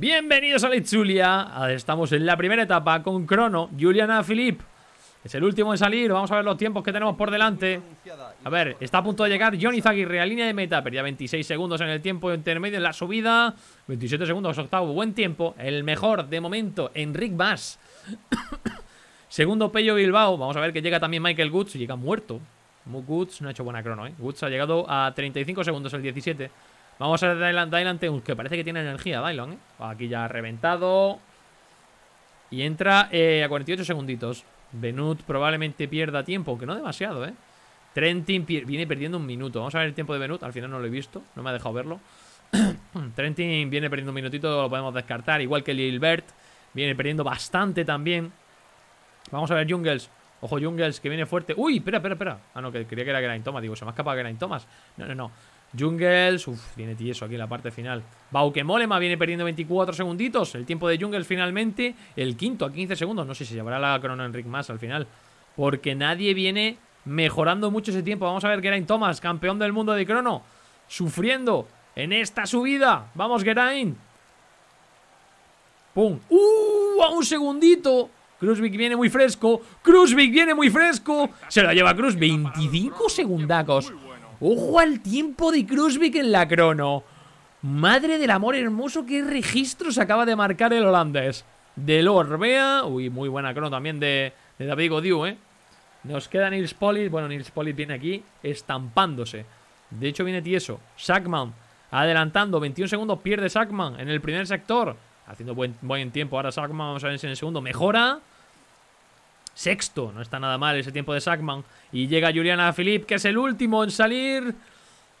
Bienvenidos a Lechulia. Estamos en la primera etapa con Crono, Juliana Philip Es el último en salir. Vamos a ver los tiempos que tenemos por delante. A ver, está a punto de llegar Johnny Zaguirre a línea de meta. Perdía 26 segundos en el tiempo intermedio en la subida. 27 segundos, octavo. Buen tiempo. El mejor de momento, Enric bass Segundo, Pello Bilbao. Vamos a ver que llega también Michael Goods. Llega muerto. Goods no ha hecho buena crono, ¿eh? Goods ha llegado a 35 segundos el 17. Vamos a ver Dylan tengo que parece que tiene energía, Dylan, ¿eh? Pues aquí ya ha reventado. Y entra eh, a 48 segunditos. Benut probablemente pierda tiempo, aunque no demasiado, ¿eh? Trentin viene perdiendo un minuto. Vamos a ver el tiempo de Benut. Al final no lo he visto, no me ha dejado verlo. Trentin viene perdiendo un minutito, lo podemos descartar. Igual que Lilbert, viene perdiendo bastante también. Vamos a ver Jungles. Ojo, Jungles, que viene fuerte. ¡Uy! Espera, espera, espera. Ah, no, que creía que era Grain Thomas. Digo, se me ha escapado Geraint Thomas. No, no, no. Jungles, uff, viene tieso aquí la parte final. Baukemolema viene perdiendo 24 segunditos. El tiempo de Jungles finalmente, el quinto a 15 segundos. No sé si se llevará la crono Enric más al final. Porque nadie viene mejorando mucho ese tiempo. Vamos a ver Geraint Thomas, campeón del mundo de crono. Sufriendo en esta subida. Vamos Geraint. ¡Pum! ¡Uh! A un segundito. Cruzvik viene muy fresco. Cruzvik viene muy fresco. Se lo lleva Cruz. 25 segundacos. ¡Ojo al tiempo de Krusvik en la crono! Madre del amor hermoso, qué se acaba de marcar el holandés. De Lorbea. Uy, muy buena crono también de, David Godiu, ¿eh? Nos queda Nils Pollitt. Bueno, Nils Pollitt viene aquí estampándose. De hecho, viene tieso. Sackman adelantando. 21 segundos pierde Sackman en el primer sector. Haciendo buen, buen tiempo ahora Sackman. Vamos a ver si en el segundo mejora sexto. No está nada mal ese tiempo de Sackman. Y llega Juliana Philippe, que es el último en salir.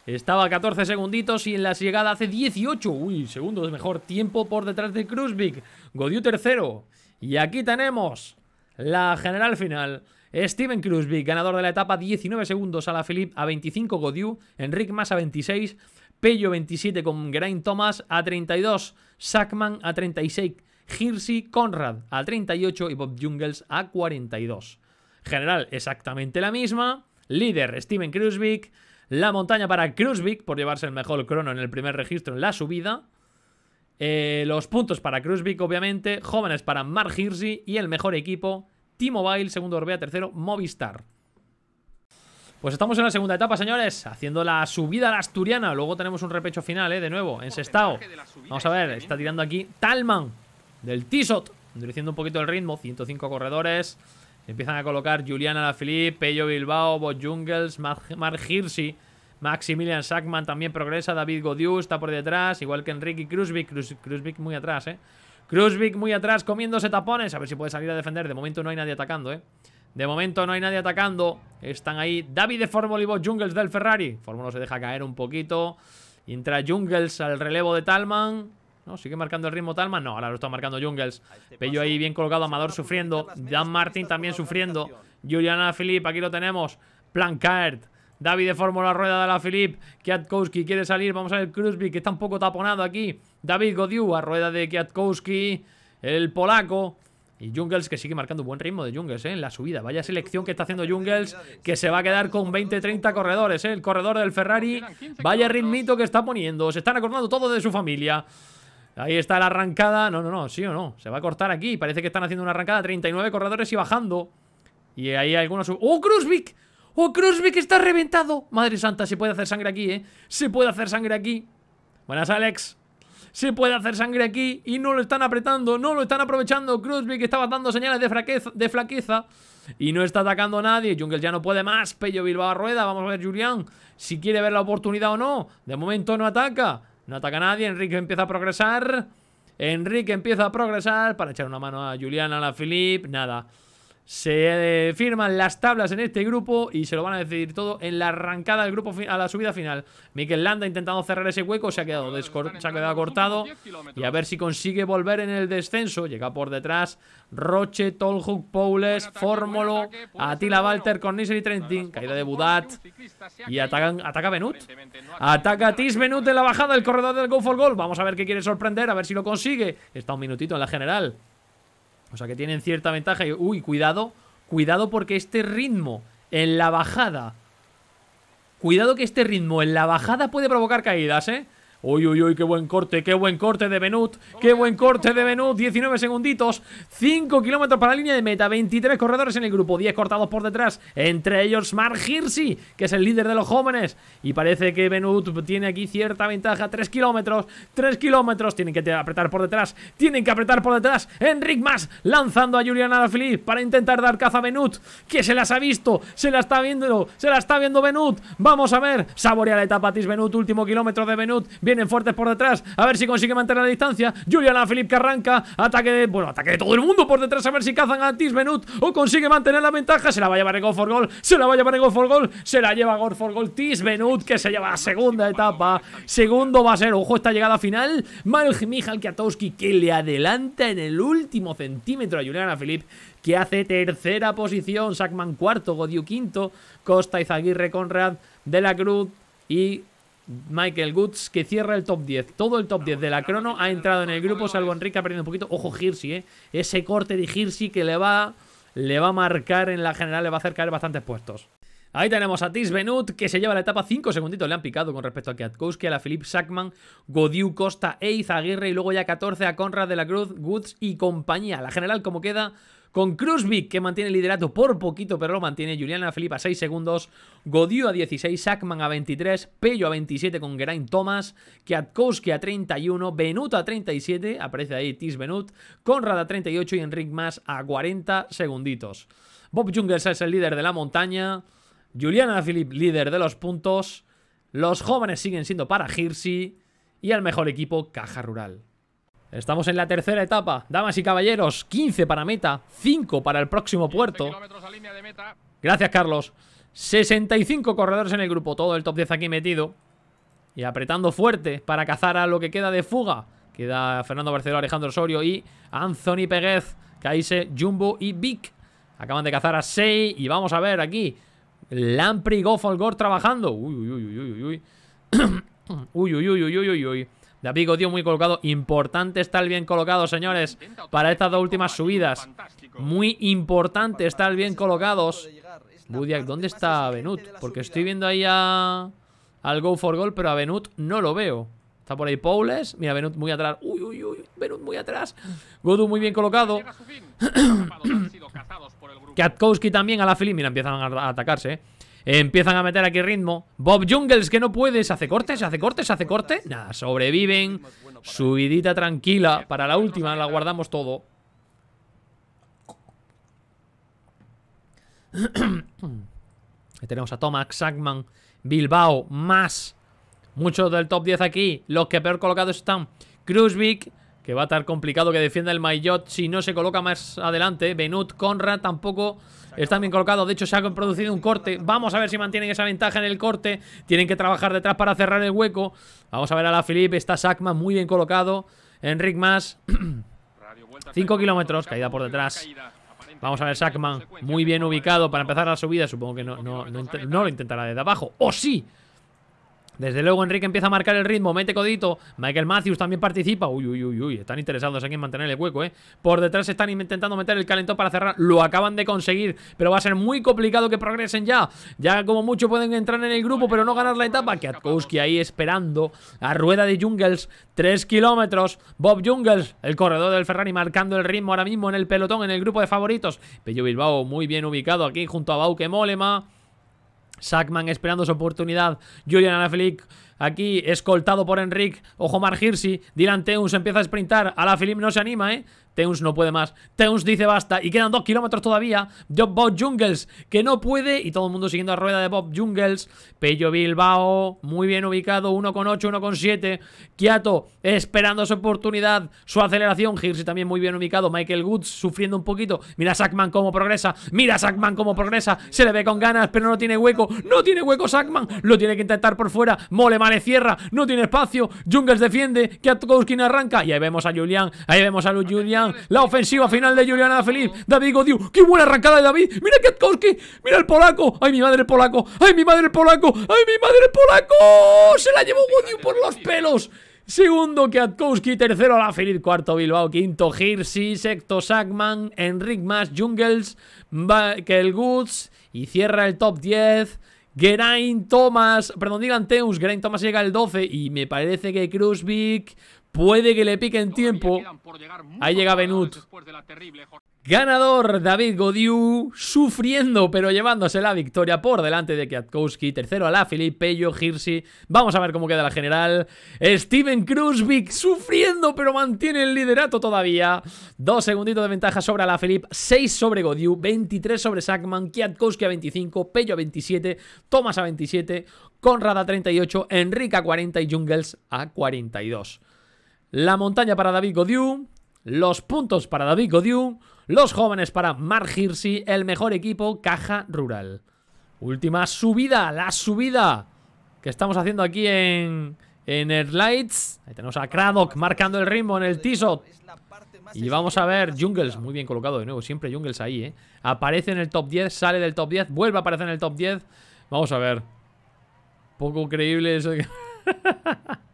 Estaba a 14 segunditos y en la llegada hace 18. Uy, segundo mejor tiempo por detrás de Kruzvik. Godiu tercero. Y aquí tenemos la general final. Steven Kruzvik, ganador de la etapa, 19 segundos a la Philippe, a 25 Godiu, Enric más a 26, Pello 27 con Grain Thomas a 32, Sackman a 36, Hirsi Conrad a 38 y Bob Jungels a 42. General exactamente la misma, líder Steven Kruzvik, la montaña para Kruzvik por llevarse el mejor crono en el primer registro en la subida. Eh, los puntos para Kruzvik, obviamente. Jóvenes para Mark Hirsi y el mejor equipo. T-Mobile, segundo Orbea, tercero Movistar. Pues estamos en la segunda etapa, señores, haciendo la subida a la asturiana. Luego tenemos un repecho final, eh, De nuevo, en Sestao. Vamos a ver, está tirando aquí Talman del T-Shot. un poquito el ritmo, 105 corredores. Empiezan a colocar Juliana Lafilippe, Pello Bilbao, Bot Jungles, Mark Hirsi. Maximilian Sackman también progresa, David Godius está por detrás, igual que Enrique Kruzvik, Kruzvik muy atrás, eh. Kruzvik muy atrás comiéndose tapones, a ver si puede salir a defender, de momento no hay nadie atacando, eh. De momento no hay nadie atacando, están ahí David de Fórmula y Bot Jungles del Ferrari. Fórmula se deja caer un poquito, entra Jungles al relevo de Talman, Sigue marcando el ritmo Talman. No, ahora lo está marcando Jungles. Pello ahí bien colocado. Amador sufriendo. Dan ¿eh? Martin también sufriendo. Juliana Philip, aquí lo tenemos. Plankard. David de fórmula rueda de la Philip. Kiatkowski quiere salir. Vamos a ver Cruzby, que está un poco taponado aquí. David Godiu a rueda de Kiatkowski. El polaco. Y Jungles que sigue marcando buen ritmo de Jungles ¿eh? en la subida. Vaya selección que está haciendo Jungles que se va a quedar con 20-30 corredores. ¿eh? El corredor del Ferrari. Vaya ritmito que está poniendo. Se están acordando todos de su familia. Ahí está la arrancada. No, no, no, sí o no. Se va a cortar aquí. Parece que están haciendo una arrancada. 39 corredores y bajando. Y ahí algunos... ¡Oh, Cruzvik! ¡Oh, Cruzvik está reventado! Madre santa, se puede hacer sangre aquí, ¿eh? Se puede hacer sangre aquí. Buenas, Alex. Se puede hacer sangre aquí y no lo están apretando, no lo están aprovechando. Cruzvik estaba dando señales de flaqueza, de flaqueza y no está atacando a nadie. Jungle ya no puede más. Pello Bilbao rueda. Vamos a ver, Julián, si quiere ver la oportunidad o no. De momento no ataca. No ataca a nadie. Enrique empieza a progresar. Enrique empieza a progresar para echar una mano a Juliana, a la Filip. Nada. Se eh, firman las tablas en este grupo y se lo van a decidir todo en la arrancada del grupo a la subida final. Mikel Landa intentando cerrar ese hueco, se ha quedado, se ha quedado cortado y a ver si consigue volver en el descenso. Llega por detrás Roche, Tolhuk, Poules, Fórmolo, Atila Walter, Con y Trentin. Caída de Budat y atacan, ataca Benut. Ataca Tis Benut en la bajada, del corredor del Go for Gold. Vamos a ver qué quiere sorprender, a ver si lo consigue. Está un minutito en la general. O sea que tienen cierta ventaja. Y, uy, cuidado, cuidado porque este ritmo en la bajada... Cuidado que este ritmo en la bajada puede provocar caídas, ¿eh? Uy, uy, uy, qué buen corte, qué buen corte de Benut Qué buen corte de Benut, 19 segunditos 5 kilómetros para la línea de meta 23 corredores en el grupo, 10 cortados por detrás Entre ellos Mark Hirsi Que es el líder de los jóvenes Y parece que Benut tiene aquí cierta ventaja 3 kilómetros, 3 kilómetros Tienen que apretar por detrás, tienen que apretar por detrás Enric Mas lanzando a Julian Alaphilippe Para intentar dar caza a Benut Que se las ha visto, se la está viendo Se la está viendo Benut, vamos a ver Saborea la etapa Tis Benut, último kilómetro de Benut Vienen fuertes por detrás. A ver si consigue mantener la distancia. Juliana Filip que arranca. Ataque de. Bueno, ataque de todo el mundo por detrás. A ver si cazan a Tisbenut. O consigue mantener la ventaja. Se la va a llevar en gol for Goal. Se la va a llevar en gol for Goal. Se la lleva gol for Goal. Tisbenut que se lleva a segunda etapa. Segundo va a ser. Ojo, esta llegada final. Mal Kiatowski que le adelanta en el último centímetro a Juliana Filip. que hace tercera posición, Sackman cuarto, Godiu quinto, Costa y Zaguirre Conrad, De la Cruz y Michael Goods, que cierra el top 10. Todo el top 10 de la crono ha entrado en el grupo, salvo Enrique, ha perdido un poquito. Ojo, Hirsi, ¿eh? Ese corte de Hirsi que le va, le va a marcar en la general, le va a hacer caer bastantes puestos. Ahí tenemos a Tis Benut, que se lleva la etapa 5 segunditos, le han picado con respecto a Kiatkowski, a la Philip Sackman, Godiu, Costa, Eiz, Aguirre y luego ya 14 a Conrad de la Cruz, Goods y compañía. La general como queda, con Krusvik que mantiene el liderato por poquito, pero lo mantiene. Juliana Felipe a 6 segundos, Godiu a 16, Sackman a 23, Pello a 27 con Geraint Thomas, Kiatkowski a 31, Benut a 37, aparece ahí Tis Benut, Conrad a 38 y Enric Mas a 40 segunditos. Bob Jungles es el líder de la montaña, Juliana Filip, líder de los puntos, los jóvenes siguen siendo para Hirsi y al mejor equipo Caja Rural. Estamos en la tercera etapa. Damas y caballeros, 15 para meta, 5 para el próximo puerto. Gracias, Carlos. 65 corredores en el grupo, todo el top 10 aquí metido. Y apretando fuerte para cazar a lo que queda de fuga. Queda Fernando Barceló, Alejandro Osorio y Anthony Peguez, Kaise, Jumbo y Vic. Acaban de cazar a 6 y vamos a ver aquí. Lampri y Gore trabajando. uy, uy, uy, uy. uy, uy, uy, uy, uy, uy. David Godío muy colocado. Importante estar bien colocado, señores, para estas dos últimas subidas. Muy importante estar bien colocados. Budiak, ¿dónde está Benut? Porque estoy viendo ahí al Go for Goal, pero a Benut no lo veo. Está por ahí Paules. Mira, Benut muy atrás. Uy, uy, uy. Benut muy atrás. Godu muy bien colocado. Katkowski también a la Fili. Mira, empiezan a atacarse. ¿eh? Empiezan a meter aquí ritmo. Bob Jungles, que no puedes. Hace cortes, hace cortes, hace corte. Nada, sobreviven. Subidita tranquila. Para la última la guardamos todo. tenemos a Tomax, Sackman, Bilbao, más. Muchos del top 10 aquí. Los que peor colocados están. Cruzvik, que va a estar complicado que defienda el Mayotte si no se coloca más adelante. Benut, Conrad tampoco están bien colocados, de hecho se ha producido un corte Vamos a ver si mantienen esa ventaja en el corte Tienen que trabajar detrás para cerrar el hueco Vamos a ver a la Philippe, está Sackman muy bien colocado Enric más 5 kilómetros, caída por detrás Vamos a ver Sackman, muy bien ubicado para empezar la subida Supongo que no, lo intentará desde abajo o sí! Desde luego Enrique empieza a marcar el ritmo, mete codito, Michael Matthews también participa, uy, uy, uy, uy, están interesados aquí en mantener el hueco, ¿eh? Por detrás están intentando meter el calentón para cerrar, lo acaban de conseguir, pero va a ser muy complicado que progresen ya, ya como mucho pueden entrar en el grupo, pero no ganar la etapa, Kiatkowski ahí esperando, a rueda de Jungles, 3 kilómetros, Bob Jungles, el corredor del Ferrari marcando el ritmo ahora mismo en el pelotón, en el grupo de favoritos, Pello Bilbao muy bien ubicado aquí junto a Bauke Molema, Sackman esperando su oportunidad. Julian Alaphilippe aquí escoltado por Enrique. Ojo Mark Hirsi. Dylan empieza a sprintar. Alaphilippe no se anima, ¿eh? Teuns no puede más. Teuns dice basta. Y quedan dos kilómetros todavía. Job Bob Jungles, que no puede. Y todo el mundo siguiendo la rueda de Bob Jungles. Pello Bilbao, muy bien ubicado. 1,8, 1,7. Kiato, esperando su oportunidad. Su aceleración. Hirsi también muy bien ubicado. Michael Woods sufriendo un poquito. Mira Sackman cómo progresa. Mira Sackman cómo progresa. Se le ve con ganas, pero no tiene hueco. No tiene hueco Sackman. Lo tiene que intentar por fuera. Mole Male cierra. No tiene espacio. Jungles defiende. Kiatkowski arranca. Y ahí vemos a Julian Ahí vemos a Julian la ofensiva final de Juliana Felipe, David Godiu. ¡Qué buena arrancada de David! ¡Mira Katkowski! ¡Mira el polaco! ¡Ay, mi madre el polaco! ¡Ay, mi madre el polaco! ¡Ay, mi madre el polaco! ¡Se la llevó Godiu por los pelos! Segundo Kiatkowski, tercero la feliz, cuarto Bilbao, quinto Hirsi, sexto Sackman, Enric Mas, Jungles, Goods y cierra el top 10 Geraint Thomas, perdón, digan Teus, Geraint Thomas llega al 12 y me parece que Vic. Puede que le pique en tiempo. Ahí llega Benut. Ganador David Godiu, sufriendo pero llevándose la victoria por delante de Kwiatkowski, tercero a la Pello, Hirsi, vamos a ver cómo queda la general, Steven cruzvic sufriendo pero mantiene el liderato todavía, dos segunditos de ventaja sobre la Philippe, seis sobre Godiu, 23 sobre Sackman, Kwiatkowski a 25, Pello a 27, Thomas a 27, Conrad a 38, Enrique a 40 y Jungles a 42 la montaña para David Godiu, los puntos para David Godiu, los jóvenes para Mark el mejor equipo Caja Rural. Última subida, la subida que estamos haciendo aquí en, en el Lights. Ahí tenemos a Craddock marcando el ritmo en el t Y vamos a ver Jungles, muy bien colocado de nuevo, siempre Jungles ahí, ¿eh? Aparece en el top 10, sale del top 10, vuelve a aparecer en el top 10. Vamos a ver. Poco creíble eso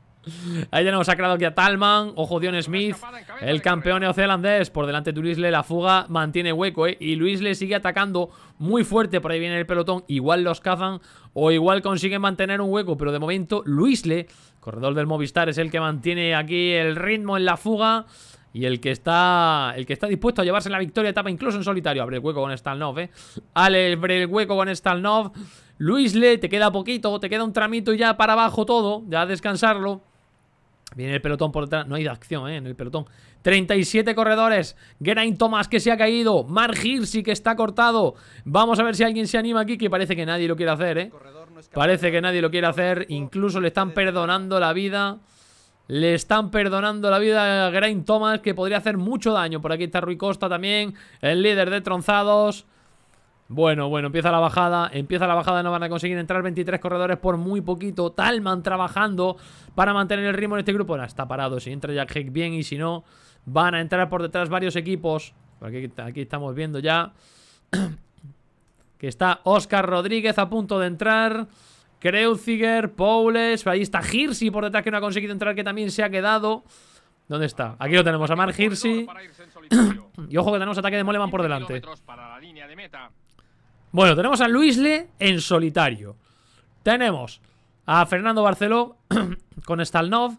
Ahí nos ha creado aquí a Talman. Ojo, Dion Smith. El campeón neozelandés. Por delante de Luisle. La fuga mantiene hueco, ¿eh? Y Luisle sigue atacando muy fuerte. Por ahí viene el pelotón. Igual los cazan o igual consiguen mantener un hueco. Pero de momento, Luisle, corredor del Movistar, es el que mantiene aquí el ritmo en la fuga. Y el que está el que está dispuesto a llevarse la victoria etapa incluso en solitario. Abre el hueco con Stalnov, ¿eh? Abre el hueco con Stalnov. Luisle, te queda poquito, te queda un tramito y ya para abajo todo. Ya a descansarlo. Viene el pelotón por detrás. No hay acción ¿eh? en el pelotón. 37 corredores. Geraint Thomas que se ha caído. Mar Hirsi, que está cortado. Vamos a ver si alguien se anima aquí, que parece que nadie lo quiere hacer. ¿eh? Parece que nadie lo quiere hacer. Incluso le están perdonando la vida. Le están perdonando la vida a Geraint Thomas, que podría hacer mucho daño. Por aquí está Rui Costa también, el líder de tronzados. Bueno, bueno, empieza la bajada, empieza la bajada, no van a conseguir entrar 23 corredores por muy poquito, Talman trabajando para mantener el ritmo en este grupo, Ahora está parado, si entra Jack Heck bien y si no, van a entrar por detrás varios equipos, aquí, aquí estamos viendo ya que está Oscar Rodríguez a punto de entrar, Kreuziger, Poules, ahí está Hirsi por detrás que no ha conseguido entrar, que también se ha quedado... ¿Dónde está? Aquí lo tenemos, a Mark Hirsi. y ojo que tenemos ataque de Moleman por delante. Para la línea de meta. Bueno, tenemos a Luis Luisle en solitario. Tenemos a Fernando Barceló con Stalnov,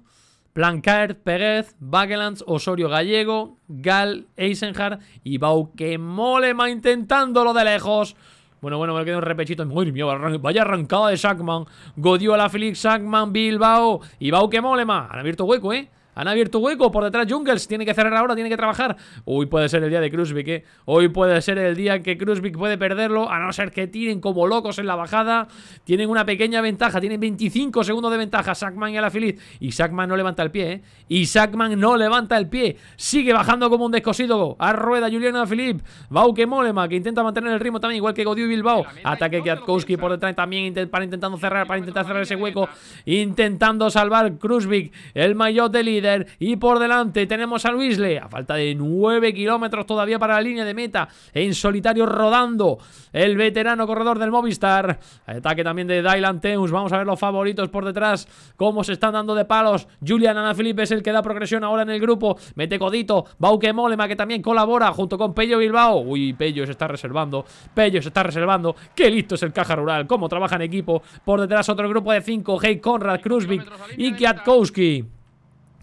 Plankaert, Pérez, Bagelands, Osorio Gallego, Gal, Eisenhardt y Baukemolema intentándolo de lejos. Bueno, bueno, me quedo un repechito. Muy mío, vaya arrancada de Sackman. la Felix Sackman, Bilbao y Baukemolema. Han abierto hueco, ¿eh? Han abierto hueco por detrás Jungles. Tiene que cerrar ahora, tiene que trabajar. hoy puede ser el día de Krusvik, eh. Hoy puede ser el día que Krusvik puede perderlo. A no ser que tiren como locos en la bajada. Tienen una pequeña ventaja. Tienen 25 segundos de ventaja. Sackman y Alaphilippe. Y Sackman no levanta el pie, eh. Y Sackman no levanta el pie. Sigue bajando como un descosido. A rueda Juliana Alaphilippe. Bauke Molema, que intenta mantener el ritmo también, igual que Godiu Bilbao. Ataque Kwiatkowski por detrás también para intentando cerrar, para intentar cerrar ese hueco. Intentando salvar Krusvik, El mayor de líder y por delante tenemos a Luisle a falta de 9 kilómetros todavía para la línea de meta en solitario rodando el veterano corredor del Movistar ataque también de Dylan Teuns vamos a ver los favoritos por detrás cómo se están dando de palos Julian Felipe es el que da progresión ahora en el grupo mete codito Bauke Molema que también colabora junto con Pello Bilbao uy Pello se está reservando Pello se está reservando qué listo es el caja rural cómo trabaja en equipo por detrás otro grupo de 5 Hey Conrad Cruzvik y Kiatkowski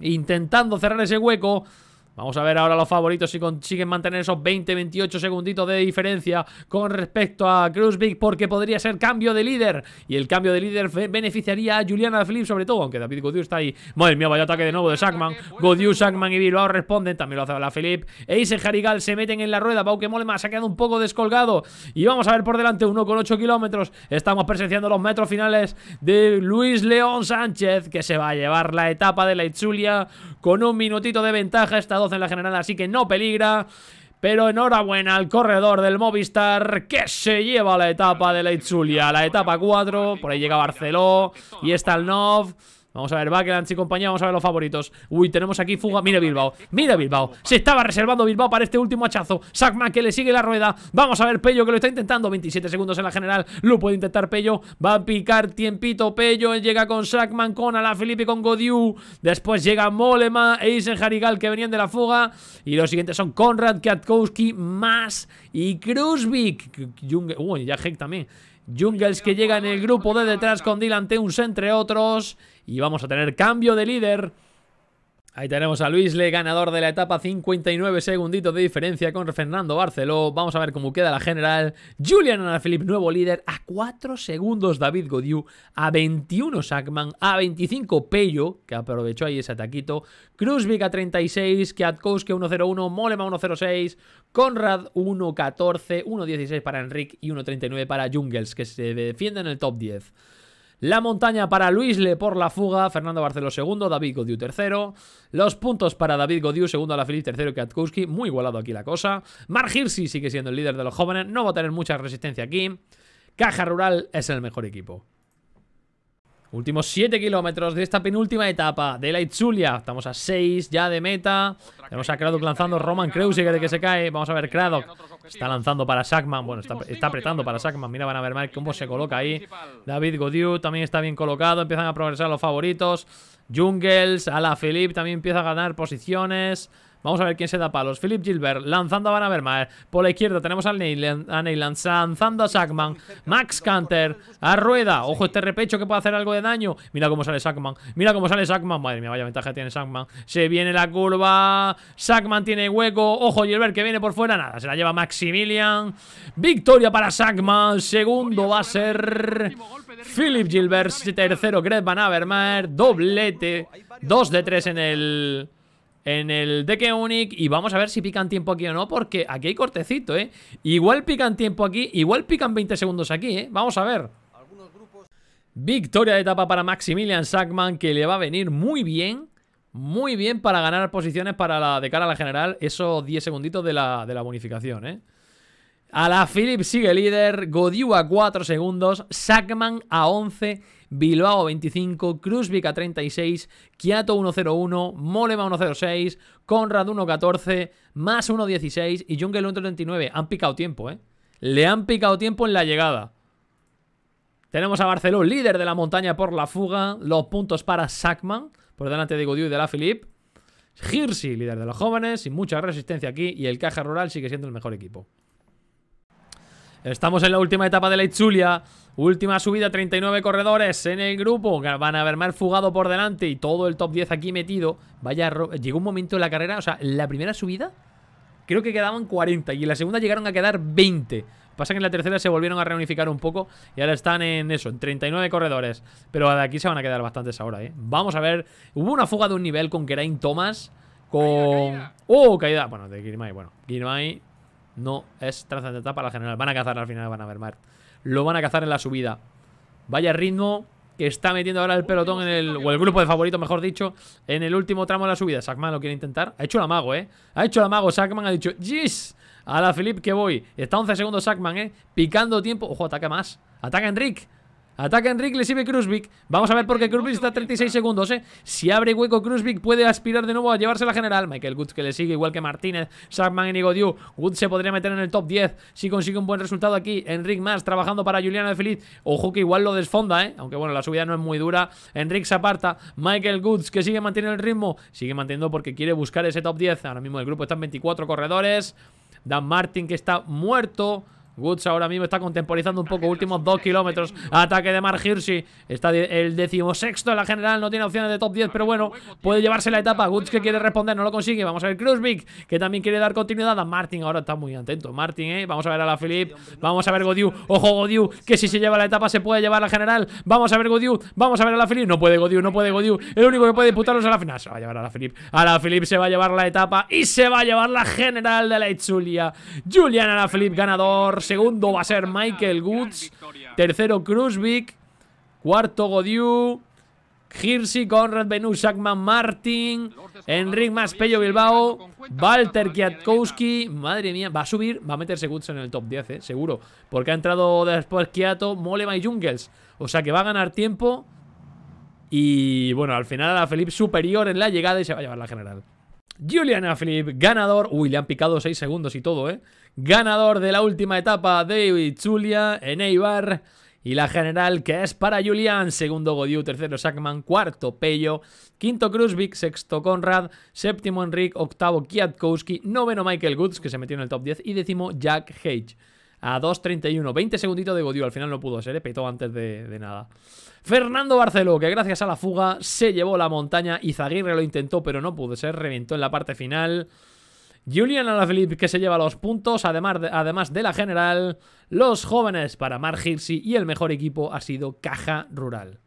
intentando cerrar ese hueco Vamos a ver ahora los favoritos si consiguen mantener esos 20-28 segunditos de diferencia con respecto a Cruzvik porque podría ser cambio de líder y el cambio de líder beneficiaría a Juliana Philippe, sobre todo, aunque David Godiu está ahí. Madre mía, vaya ataque de nuevo de Sackman. Godiu, Sackman y Bilbao responden, también lo hace la Philip. eisenjarigal Jarigal se meten en la rueda, Bauke Molema se ha quedado un poco descolgado y vamos a ver por delante uno con 1,8 kilómetros. Estamos presenciando los metros finales de Luis León Sánchez que se va a llevar la etapa de la Itzulia con un minutito de ventaja. Está en la general, así que no peligra. Pero enhorabuena al corredor del Movistar que se lleva la etapa de la la etapa 4. Por ahí llega Barceló y está el Nov. Vamos a ver, Backlands y compañía, vamos a ver los favoritos Uy, tenemos aquí fuga, mira Bilbao, mira Bilbao Se estaba reservando Bilbao para este último hachazo Sackman que le sigue la rueda Vamos a ver Pello que lo está intentando, 27 segundos en la general Lo puede intentar Pello, va a picar tiempito Pello Llega con Sackman, con Felipe con Godiu Después llega Molema, e Harigal que venían de la fuga Y los siguientes son Konrad, Katkowski, Mas y Krusvik Uy, ya Heck también Jungles que llega en el grupo de detrás con Dylan Teuns entre otros. Y vamos a tener cambio de líder. Ahí tenemos a Luis le ganador de la etapa, 59 segunditos de diferencia con Fernando Barceló. Vamos a ver cómo queda la general. Julian Anafilip, nuevo líder, a 4 segundos David Godiu, a 21 Sackman, a 25 Pello, que aprovechó ahí ese ataquito, Kruzvik a 36, Kiatkowski a 1.01, Molema a 1-0-6, Conrad 1-14, 1-16 para Enric y 1.39 para Jungels, que se defiende en el top 10. La montaña para Luis Le por la fuga, Fernando Barceló segundo, David Godiu tercero. Los puntos para David Godiu, segundo a la Feliz, tercero Katkowski. Muy igualado aquí la cosa. Mark Hirsi sigue siendo el líder de los jóvenes, no va a tener mucha resistencia aquí. Caja Rural es el mejor equipo. Últimos 7 kilómetros de esta penúltima etapa de la Itzulia. Estamos a 6 ya de meta. Tenemos a lanzando Roman Kreuz. que de que se cae. Vamos a ver creado. Está lanzando para Sackman. Bueno, está, apretando para Sackman. Mira, van a ver mal cómo se coloca ahí. David Godiu también está bien colocado. Empiezan a progresar los favoritos. Jungles, Ala Philippe también empieza a ganar posiciones. Vamos a ver quién se da palos. Philip Gilbert lanzando a Van Avermaet. Por la izquierda tenemos a Neyland, lanzando a Sackman. Max Canter a Rueda. Ojo este repecho que puede hacer algo de daño. Mira cómo sale Sackman. Mira cómo sale Sackman. Madre mía, vaya ventaja tiene Sackman. Se viene la curva. Sackman tiene hueco. Ojo Gilbert que viene por fuera. Nada, se la lleva Maximilian. Victoria para Sackman. Segundo va a ser Philip Gilbert. Tercero Greg Van Avermaet. Doblete. Dos de tres en el en el Deque Unic y vamos a ver si pican tiempo aquí o no, porque aquí hay cortecito, ¿eh? Igual pican tiempo aquí, igual pican 20 segundos aquí, ¿eh? Vamos a ver. Grupos... Victoria de etapa para Maximilian Sackman, que le va a venir muy bien, muy bien para ganar posiciones para la, de cara a la general, esos 10 segunditos de la, de la bonificación, ¿eh? A la Philip sigue líder, Godiu a 4 segundos, Sackman a 11, Bilbao 25, Cruzvik a 36, Kiato 101, Molema 106, Conrad 1-14 Más 116 y Jungle 39 Han picado tiempo, ¿eh? Le han picado tiempo en la llegada. Tenemos a Barcelona líder de la montaña por la fuga. Los puntos para Sackman, por delante de Godiu y de la Philip. Hirsi, líder de los jóvenes, sin mucha resistencia aquí. Y el Caja Rural sigue siendo el mejor equipo. Estamos en la última etapa de la Itzulia. Última subida, 39 corredores en el grupo. Van a haber más fugado por delante y todo el top 10 aquí metido. Vaya, llegó un momento en la carrera, o sea, la primera subida creo que quedaban 40 y en la segunda llegaron a quedar 20. Pasa que en la tercera se volvieron a reunificar un poco y ahora están en eso, en 39 corredores. Pero de aquí se van a quedar bastantes ahora, ¿eh? Vamos a ver. Hubo una fuga de un nivel con Kerain Thomas, con... caída. ¡Oh, caída! Bueno, de Kirimai. bueno. Kirimai no es trascendental para la general. Van a cazar al final, van a ver Mar. Lo van a cazar en la subida. Vaya ritmo que está metiendo ahora el pelotón en el, o el grupo de favoritos, mejor dicho, en el último tramo de la subida. Sackman lo quiere intentar. Ha hecho el amago, ¿eh? Ha hecho el amago. Sackman ha dicho, jeez, A la Philip que voy. Está 11 segundos Sackman, ¿eh? Picando tiempo. Ojo, ataca más. Ataca Enric. Ataca Enrique, sigue Krusvik Vamos a ver porque Krusvik está a 36 segundos, ¿eh? Si abre hueco, Krusvik puede aspirar de nuevo a llevarse la general. Michael Goods que le sigue, igual que Martínez, Sackman y Godiu. Goods se podría meter en el top 10 si consigue un buen resultado aquí. Enrique más trabajando para Juliana de Feliz. Ojo que igual lo desfonda, ¿eh? Aunque bueno, la subida no es muy dura. Enrique se aparta. Michael Goods, que sigue manteniendo el ritmo. Sigue manteniendo porque quiere buscar ese top 10. Ahora mismo el grupo está en 24 corredores. Dan Martin que está muerto. Woods ahora mismo está contemporizando un poco Últimos dos kilómetros Ataque de Mar Está el decimosexto en la general No tiene opciones de top 10 Pero bueno, puede llevarse la etapa Woods que quiere responder No lo consigue Vamos a ver Kruzvik Que también quiere dar continuidad a Martin Ahora está muy atento Martin, ¿eh? Vamos a ver a la Philip Vamos a ver Godiu Ojo Godiu Que si se lleva la etapa Se puede llevar la general Vamos a ver Godiu Vamos a ver a la Philip No puede Godiu No puede Godiu El único que puede disputarlos a la final Se va a llevar a la Philip A la Philip se va a llevar la etapa Y se va a llevar la general de la Itzulia Julian a la ganador Segundo va a ser Michael Woods. Tercero Kruzvik. Cuarto Godiu. Hirsi, Conrad Benú, Sackman Martin, Enric Maspello Bilbao, Walter Kiatkowski. Madre mía, va a subir, va a meterse goods en el top 10, eh, seguro. Porque ha entrado después Kiato, Molema y Jungles. O sea que va a ganar tiempo. Y bueno, al final a Felipe superior en la llegada y se va a llevar la general. Julian Flip, ganador. Uy, le han picado 6 segundos y todo, ¿eh? Ganador de la última etapa David Julia en Eibar. Y la general que es para Julian, segundo Godiu, tercero Sackman, cuarto Pello, quinto Kruzbik, sexto Conrad, séptimo Enric, octavo Kwiatkowski, noveno Michael Goods, que se metió en el top 10, y décimo Jack Hage a 2.31. 20 segunditos de godio al final no pudo ser, ¿eh? petó antes de, nada. Fernando Barceló, que gracias a la fuga se llevó la montaña. y Izaguirre lo intentó, pero no pudo ser, reventó en la parte final. Julian Alaphilippe que se lleva los puntos, además de, además de la general. Los jóvenes para Mark Hirschi y el mejor equipo ha sido Caja Rural.